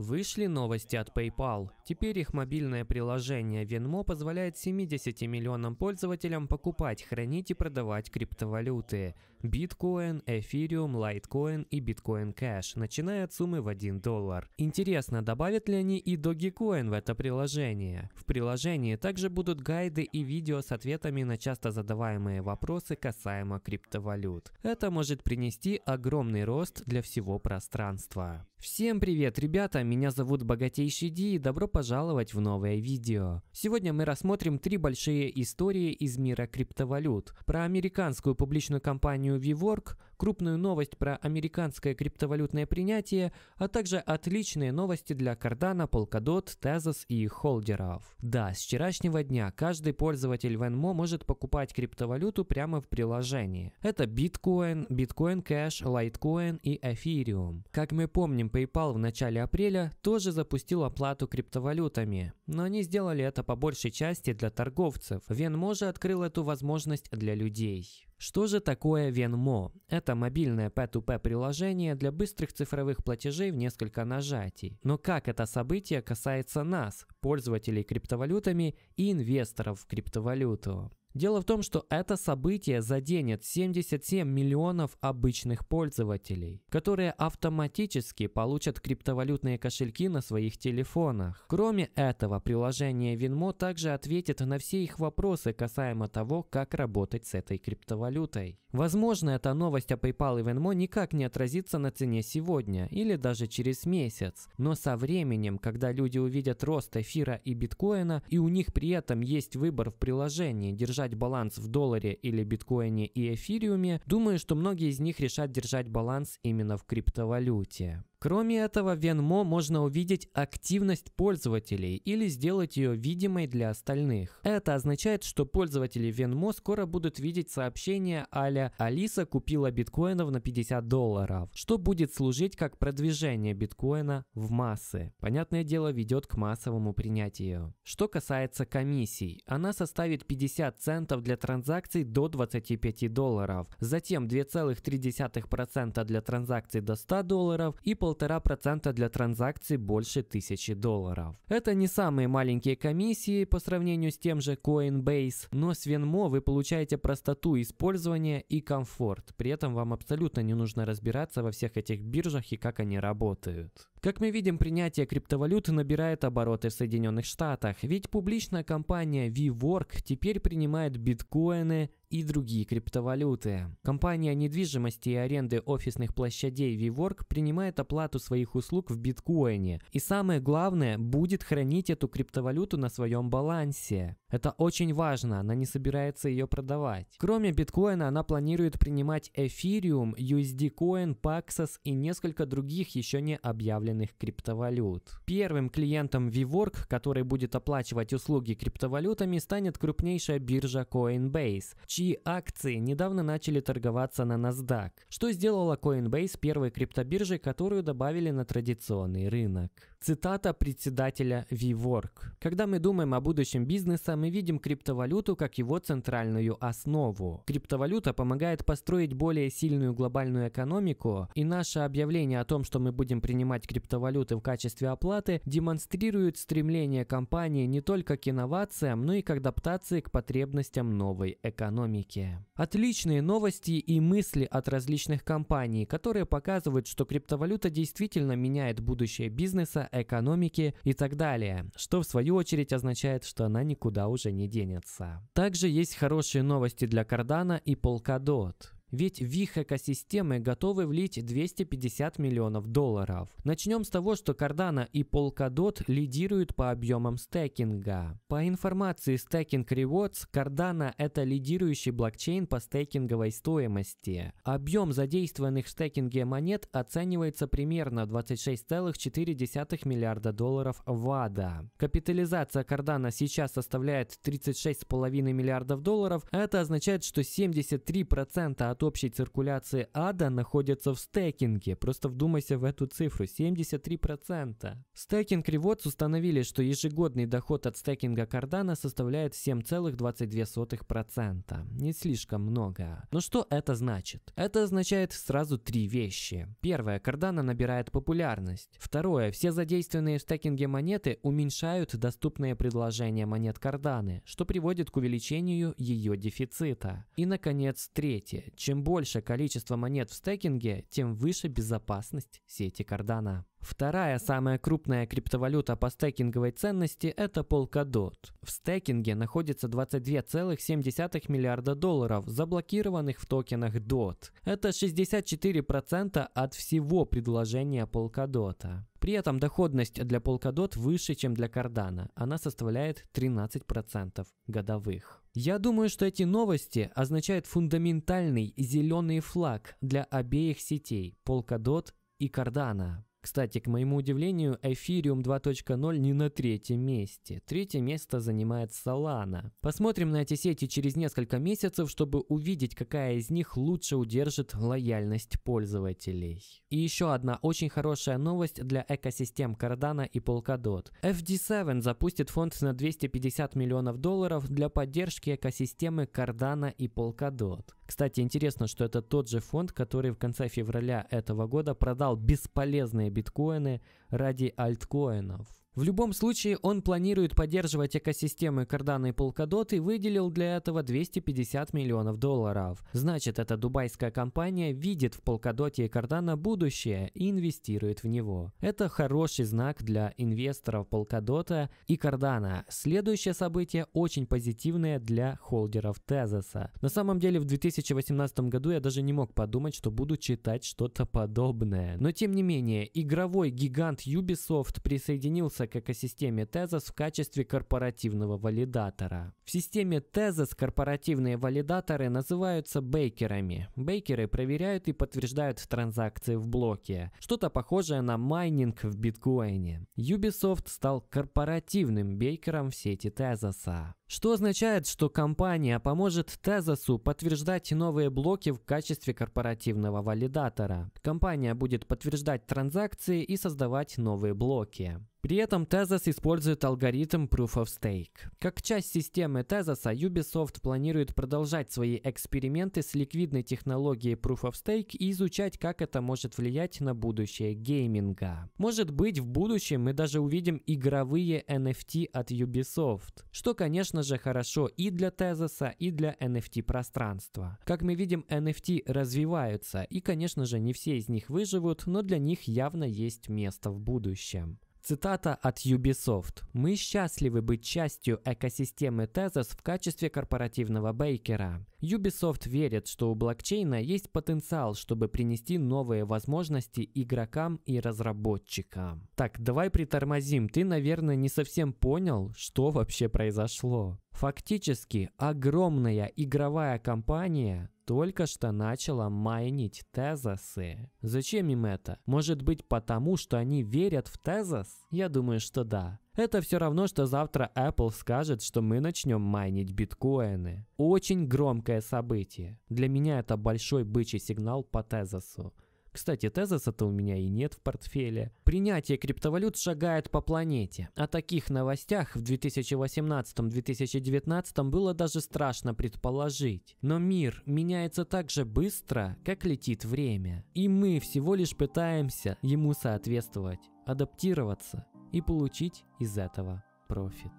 Вышли новости от PayPal. Теперь их мобильное приложение Venmo позволяет 70 миллионам пользователям покупать, хранить и продавать криптовалюты. Биткоин, эфириум, лайткоин и биткоин кэш, начиная от суммы в 1 доллар. Интересно, добавят ли они и Dogecoin в это приложение? В приложении также будут гайды и видео с ответами на часто задаваемые вопросы касаемо криптовалют. Это может принести огромный рост для всего пространства. Всем привет, ребята! меня зовут Богатейший Ди и добро пожаловать в новое видео. Сегодня мы рассмотрим три большие истории из мира криптовалют. Про американскую публичную компанию VWork, крупную новость про американское криптовалютное принятие, а также отличные новости для Cardano, Polkadot, Tezos и холдеров. Да, с вчерашнего дня каждый пользователь Venmo может покупать криптовалюту прямо в приложении. Это Bitcoin, Bitcoin Cash, Litecoin и Ethereum. Как мы помним, PayPal в начале апреля апреля тоже запустил оплату криптовалютами, но они сделали это по большей части для торговцев. Венмо же открыл эту возможность для людей. Что же такое Venmo? Это мобильное P2P приложение для быстрых цифровых платежей в несколько нажатий. Но как это событие касается нас, пользователей криптовалютами и инвесторов в криптовалюту? Дело в том, что это событие заденет 77 миллионов обычных пользователей, которые автоматически получат криптовалютные кошельки на своих телефонах. Кроме этого, приложение Винмо также ответит на все их вопросы касаемо того, как работать с этой криптовалютой. Возможно, эта новость о PayPal и Venmo никак не отразится на цене сегодня или даже через месяц, но со временем, когда люди увидят рост эфира и биткоина, и у них при этом есть выбор в приложении, держать держать баланс в долларе или биткоине и эфириуме, думаю, что многие из них решат держать баланс именно в криптовалюте. Кроме этого, в Venmo можно увидеть активность пользователей или сделать ее видимой для остальных. Это означает, что пользователи венмо скоро будут видеть сообщение Аля «Алиса купила биткоинов на 50 долларов», что будет служить как продвижение биткоина в массы. Понятное дело, ведет к массовому принятию. Что касается комиссий, она составит 50 центов для транзакций до 25 долларов, затем 2,3% для транзакций до 100 долларов и 1,5% 1,5% для транзакций больше 1000 долларов. Это не самые маленькие комиссии по сравнению с тем же Coinbase, но с Venmo вы получаете простоту использования и комфорт. При этом вам абсолютно не нужно разбираться во всех этих биржах и как они работают. Как мы видим, принятие криптовалюты набирает обороты в Соединенных Штатах, ведь публичная компания VWork теперь принимает биткоины и другие криптовалюты. Компания недвижимости и аренды офисных площадей VWork принимает оплату своих услуг в биткоине и самое главное будет хранить эту криптовалюту на своем балансе. Это очень важно, она не собирается ее продавать. Кроме биткоина, она планирует принимать эфириум, USD Coin, Paxos и несколько других еще не объявленных криптовалют. Первым клиентом VWork, который будет оплачивать услуги криптовалютами, станет крупнейшая биржа Coinbase, чьи акции недавно начали торговаться на NASDAQ, что сделало Coinbase первой криптобиржей, которую добавили на традиционный рынок. Цитата председателя VWork. Когда мы думаем о будущем бизнеса, мы видим криптовалюту как его центральную основу. Криптовалюта помогает построить более сильную глобальную экономику, и наше объявление о том, что мы будем принимать криптовалюты в качестве оплаты, демонстрирует стремление компании не только к инновациям, но и к адаптации к потребностям новой экономики. Отличные новости и мысли от различных компаний, которые показывают, что криптовалюта действительно меняет будущее бизнеса экономики и так далее, что в свою очередь означает, что она никуда уже не денется. Также есть хорошие новости для Кардана и Polkadot. Ведь в их экосистемы готовы влить 250 миллионов долларов. Начнем с того, что Cardano и Polkadot лидируют по объемам стейкинга. По информации Staking Rewards, Cardano – это лидирующий блокчейн по стейкинговой стоимости. Объем задействованных в стейкинге монет оценивается примерно 26,4 миллиарда долларов в ВАДА. Капитализация Cardano сейчас составляет 36,5 миллиардов долларов. А это означает, что 73% от от общей циркуляции ада находятся в стекинге. Просто вдумайся в эту цифру – 73%. Стекинг Rewards установили, что ежегодный доход от стекинга Кардана составляет 7,22%. Не слишком много. Но что это значит? Это означает сразу три вещи. Первое – Кардана набирает популярность. Второе – все задействованные в стекинге монеты уменьшают доступные предложения монет Карданы, что приводит к увеличению ее дефицита. И, наконец, третье. Чем чем больше количество монет в стейкинге, тем выше безопасность сети Cardano. Вторая самая крупная криптовалюта по стейкинговой ценности – это Polkadot. В стейкинге находится 22,7 миллиарда долларов, заблокированных в токенах DOT. Это 64% от всего предложения Polkadot. При этом доходность для Polkadot выше, чем для Cardano. Она составляет 13% годовых. Я думаю, что эти новости означают фундаментальный зеленый флаг для обеих сетей Polkadot и Cardano, кстати, к моему удивлению, Ethereum 2.0 не на третьем месте. Третье место занимает Solana. Посмотрим на эти сети через несколько месяцев, чтобы увидеть, какая из них лучше удержит лояльность пользователей. И еще одна очень хорошая новость для экосистем Cardano и Polkadot. FD7 запустит фонд на 250 миллионов долларов для поддержки экосистемы Cardano и Polkadot. Кстати, интересно, что это тот же фонд, который в конце февраля этого года продал бесполезные биткоины ради альткоинов. В любом случае, он планирует поддерживать экосистемы Cardano и Polkadot и выделил для этого 250 миллионов долларов. Значит, эта дубайская компания видит в Polkadot и Cardano будущее и инвестирует в него. Это хороший знак для инвесторов Polkadot и Cardano. Следующее событие очень позитивное для холдеров Тезоса. На самом деле, в 2018 году я даже не мог подумать, что буду читать что-то подобное. Но тем не менее, игровой гигант Ubisoft присоединился относится к экосистеме Tezos в качестве корпоративного валидатора. В системе Tezos корпоративные валидаторы называются бейкерами. Бейкеры проверяют и подтверждают транзакции в блоке. Что-то похожее на майнинг в биткоине. Ubisoft стал корпоративным бейкером в сети Tezos что означает, что компания поможет Тезосу подтверждать новые блоки в качестве корпоративного валидатора. Компания будет подтверждать транзакции и создавать новые блоки. При этом Tezos использует алгоритм Proof of Stake. Как часть системы Tezos, Ubisoft планирует продолжать свои эксперименты с ликвидной технологией Proof of Stake и изучать, как это может влиять на будущее гейминга. Может быть, в будущем мы даже увидим игровые NFT от Ubisoft, что, конечно, конечно же, хорошо и для Тезоса, и для NFT-пространства. Как мы видим, NFT развиваются, и, конечно же, не все из них выживут, но для них явно есть место в будущем. Цитата от Ubisoft. «Мы счастливы быть частью экосистемы Tezos в качестве корпоративного бейкера. Ubisoft верит, что у блокчейна есть потенциал, чтобы принести новые возможности игрокам и разработчикам. Так, давай притормозим. Ты, наверное, не совсем понял, что вообще произошло. Фактически, огромная игровая компания только что начала майнить тезосы. Зачем им это? Может быть потому, что они верят в тезос? Я думаю, что да. Это все равно, что завтра Apple скажет, что мы начнем майнить биткоины. Очень громкое событие. Для меня это большой бычий сигнал по тезосу. Кстати, тезиса-то у меня и нет в портфеле. Принятие криптовалют шагает по планете. О таких новостях в 2018-2019 было даже страшно предположить. Но мир меняется так же быстро, как летит время. И мы всего лишь пытаемся ему соответствовать, адаптироваться и получить из этого профит.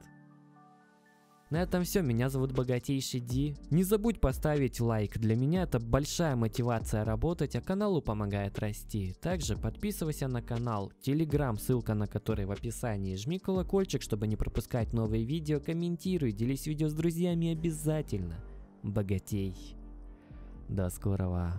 На этом все, меня зовут Богатейший Ди. Не забудь поставить лайк, для меня это большая мотивация работать, а каналу помогает расти. Также подписывайся на канал, телеграм, ссылка на который в описании, жми колокольчик, чтобы не пропускать новые видео, комментируй, делись видео с друзьями обязательно. Богатей. До скорого.